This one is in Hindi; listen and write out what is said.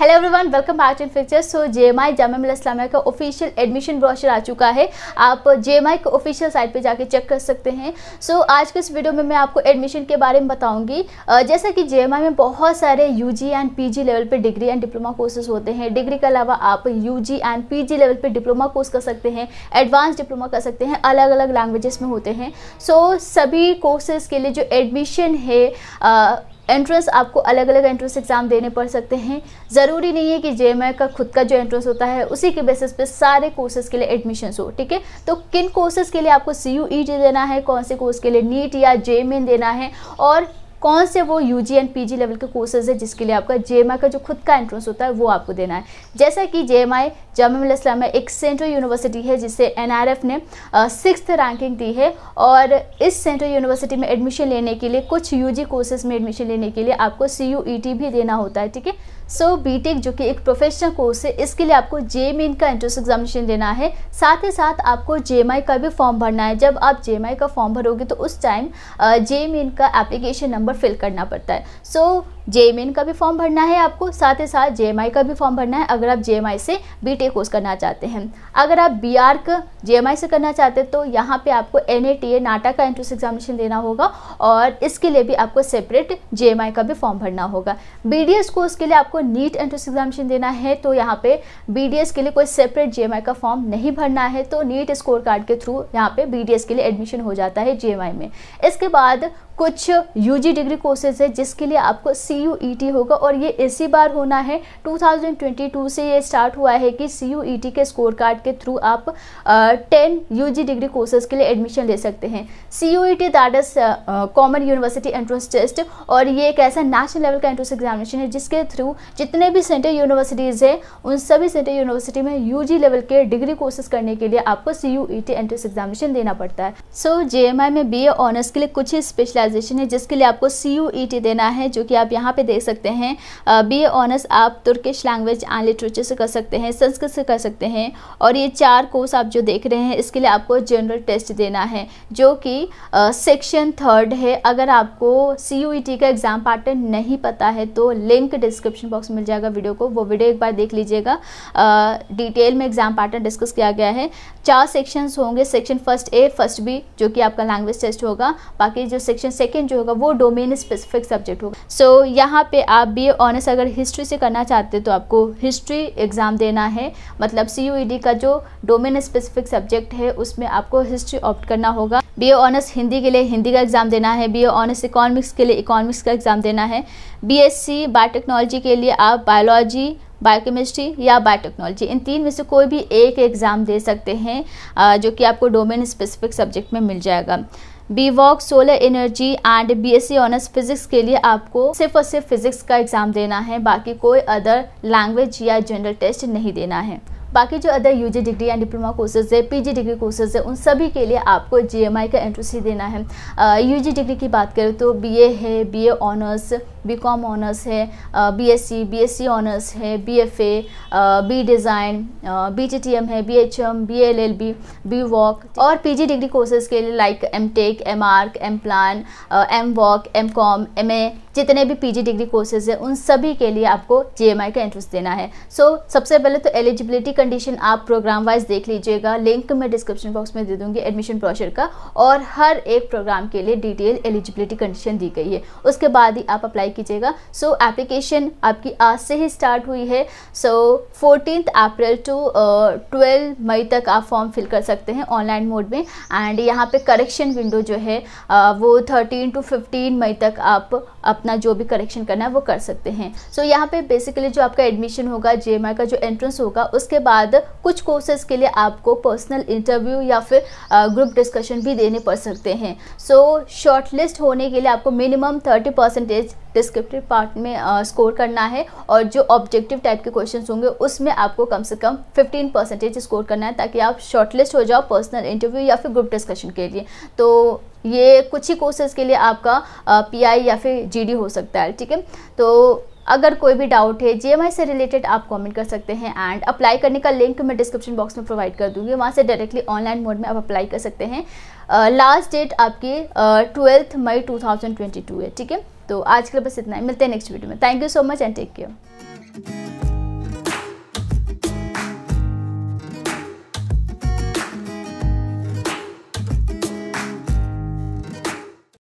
hello everyone welcome back to future so J M I Jamia Islamia का ऑफिशियल एडमिशन ब्रोशर आ चुका है आप जे एम आई के ऑफिशियल साइट पे जाके चेक कर सकते हैं सो so, आज के इस वीडियो में मैं आपको एडमिशन के बारे में बताऊंगी जैसा कि जे एम आई में बहुत सारे U G and P G level पे डिग्री एंड डिप्लोमा कोर्सेज होते हैं डिग्री के अलावा आप U G and P G level पर डिप्लोमा कोर्स कर सकते हैं एडवांस डिप्लोमा कर सकते हैं अलग अलग लैंग्वेजेस में होते हैं सो so, सभी कोर्सेज के लिए जो एडमिशन है uh, एंट्रेंस आपको अलग अलग एंट्रेंस एग्ज़ाम देने पड़ सकते हैं ज़रूरी नहीं है कि जे का खुद का जो एंट्रेंस होता है उसी के बेसिस पे सारे कोर्सेज़ के लिए एडमिशन हो ठीक है तो किन कोर्सेज़ के लिए आपको सी यू e देना है कौन से कोर्स के लिए नीट या जे देना है और कौन से वो U G and P G level के कोर्सेज है जिसके लिए आपका जे का जो खुद का एंट्रेंस होता है वो आपको देना है जैसा कि जे एम आई जाम एक सेंट्रल यूनिवर्सिटी है जिसे एन आर एफ ने सिक्स रैंकिंग दी है और इस सेंट्रल यूनिवर्सिटी में एडमिशन लेने के लिए कुछ यू जी कोर्सेज में एडमिशन लेने के लिए आपको सी यू ई टी भी देना होता है ठीक है सो so, बीटेक जो कि एक प्रोफेशनल कोर्स है इसके लिए आपको जे मेन e का एंट्रेंस एग्जामिनेशन देना है साथ ही साथ आपको जे का भी फॉर्म भरना है जब आप जे का फॉर्म भरोगे तो उस टाइम जे मेन का एप्लीकेशन नंबर फिल करना पड़ता है सो so, जे e का भी फॉर्म भरना है आपको साथ ही साथ जे का भी फॉर्म भरना है अगर आप जे से बी कोर्स करना चाहते हैं अगर आप बी आर का जे से करना चाहते हैं तो यहाँ पर आपको एन ए नाटा का एंट्रेंस एग्जामिनेशन देना होगा और इसके लिए भी आपको सेपरेट जे का भी फॉर्म भरना होगा बी कोर्स के लिए आपको आपको नीट एंट्रेंस एग्जामिशन देना है तो यहाँ पे बीडीएस के लिए कोई सेपरेट जीएमआई का फॉर्म नहीं भरना है तो नीट स्कोर कार्ड के थ्रू यहाँ पे बीडीएस के लिए एडमिशन हो जाता है जीएमआई में इसके बाद कुछ यूजी डिग्री कोर्सेज है जिसके लिए आपको सी यू ई टी होगा और ये इसी बार होना है 2022 से ये स्टार्ट हुआ है कि सी यू ई टी के स्कोर कार्ड के थ्रू आप टेन यूजी डिग्री कोर्सेज के लिए एडमिशन ले सकते हैं C U E T that is common university entrance test और ये एक ऐसा नेशनल लेवल का एंट्रेंस एग्जामिनेशन है जिसके थ्रू जितने भी सेंट्रल यूनिवर्सिटीज़ हैं उन सभी सेंट्रल यूनिवर्सिटी में यू जी लेवल के डिग्री कोर्सेज करने के लिए आपको C U E T entrance examination देना पड़ता है सो जे एम आई में बी ए ऑनर्स के लिए कुछ ही स्पेशल स्पेशलाइजेशन है जिसके लिए आपको सी यू ई टी देना है जो कि आप यहाँ पे देख सकते हैं बी ए ऑनर्स आप तुर्किश लैंग्वेज एंड लिटरेचर से कर सकते हैं संस्कृत से कर सकते हैं और ये चार कोर्स आप जो देख रहे हैं इसके लिए आपको जनरल टेस्ट देना है जो कि सेक्शन थर्ड है अगर आपको सी यू ई टी का एग्ज़ाम पैटर्न नहीं पता है तो लिंक डिस्क्रिप्शन बॉक्स में मिल जाएगा वीडियो को वो वीडियो एक बार देख लीजिएगा डिटेल में एग्ज़ाम पैटर्न डिस्कस किया गया है चार सेक्शंस होंगे section first A first B जो कि आपका लैंग्वेज टेस्ट होगा बाकी जो सेक्शन सेकेंड जो होगा वो डोमेन स्पेसिफिक सब्जेक्ट होगा सो so, यहाँ पे आप बी ऑनर्स अगर हिस्ट्री से करना चाहते हो तो आपको हिस्ट्री एग्ज़ाम देना है मतलब सी e का जो डोमेन स्पेसिफिक सब्जेक्ट है उसमें आपको हिस्ट्री ऑप्ट करना होगा बी ऑनर्स हिंदी के लिए हिंदी का एग्ज़ाम देना है बी ऑनर्स इकोनॉमिक्स के लिए इकोनॉमिक्स का एग्ज़ाम देना है बी एस सी बायोटेक्नोलॉजी के लिए आप बायोलॉजी बायोकेमिस्ट्री या बायोटेक्नोलॉजी इन तीन में से कोई भी एक एग्ज़ाम दे सकते हैं जो कि आपको डोमेन स्पेसिफिक सब्जेक्ट में मिल जाएगा B voc solar energy and B S C honours physics के लिए आपको सिर्फ और सिर्फ फिजिक्स का एग्जाम देना है बाकी कोई अदर लैंग्वेज या जनरल टेस्ट नहीं देना है बाकी जो अदर यूजी डिग्री या डिप्लोमा कोर्सेज है पीजी डिग्री कोर्सेज है उन सभी के लिए आपको जीएमआई का एंट्रेंस ही देना है यूजी डिग्री की बात करें तो बीए है बीए ऑनर्स बीकॉम ऑनर्स है बीएससी बीएससी ऑनर्स है बीएफए बी डिज़ाइन एम है बीएचएम बीएलएलबी बी वॉक और पीजी डिग्री कोर्सेज़ के लिए like M tech M arch M plan M voc M com M A जितने भी पीजी डिग्री कोर्सेज हैं उन सभी के लिए आपको आई का एंट्रेंस देना है सो so, सबसे पहले तो एलिजिबिलिटी कंडीशन आप प्रोग्राम वाइज देख लीजिएगा लिंक मैं डिस्क्रिप्शन बॉक्स में दे दूंगी एडमिशन ब्रोशर का और हर एक प्रोग्राम के लिए डिटेल एलिजिबिलिटी कंडीशन दी गई है उसके बाद ही आप अप्लाई कीजिएगा सो so, एप्लीकेशन आपकी आज से ही स्टार्ट हुई है so fourteen April to twelve May तक आप फॉर्म फिल कर सकते हैं ऑनलाइन मोड में एंड यहाँ पे करेक्शन विंडो जो है uh, वो थर्टीन टू फिफ्टीन मई तक आप अपना जो भी करेक्शन करना है वो कर सकते हैं सो so, यहाँ पे बेसिकली जो आपका एडमिशन होगा जे का जो एंट्रेंस होगा उसके बाद कुछ कोर्सेज के लिए आपको पर्सनल इंटरव्यू या फिर ग्रुप uh, डिस्कशन भी देने पड़ सकते हैं सो शॉर्ट लिस्ट होने के लिए आपको minimum thirty percentage descriptive part में स्कोर uh, करना है और जो ऑब्जेक्टिव टाइप के क्वेश्चन होंगे उसमें आपको कम से कम फिफ्टीन परसेंटेज स्कोर करना है ताकि आप शॉर्टलिस्ट हो जाओ पर्सनल इंटरव्यू या फिर ग्रुप डिस्कशन के लिए तो ये कुछ ही कोर्सेज के लिए आपका पीआई uh, या फिर जीडी हो सकता है ठीक है तो अगर कोई भी डाउट है जीएमआई से रिलेटेड आप कमेंट कर सकते हैं एंड अप्लाई करने का लिंक मैं डिस्क्रिप्शन बॉक्स में प्रोवाइड कर दूंगी वहाँ से डायरेक्टली ऑनलाइन मोड में आप अप्लाई कर सकते हैं लास्ट uh, डेट आपकी ट्वेल्थ मई 2022 है ठीक है तो आज के लिए बस इतना ही मिलते हैं नेक्स्ट वीडियो में thank you so much and take care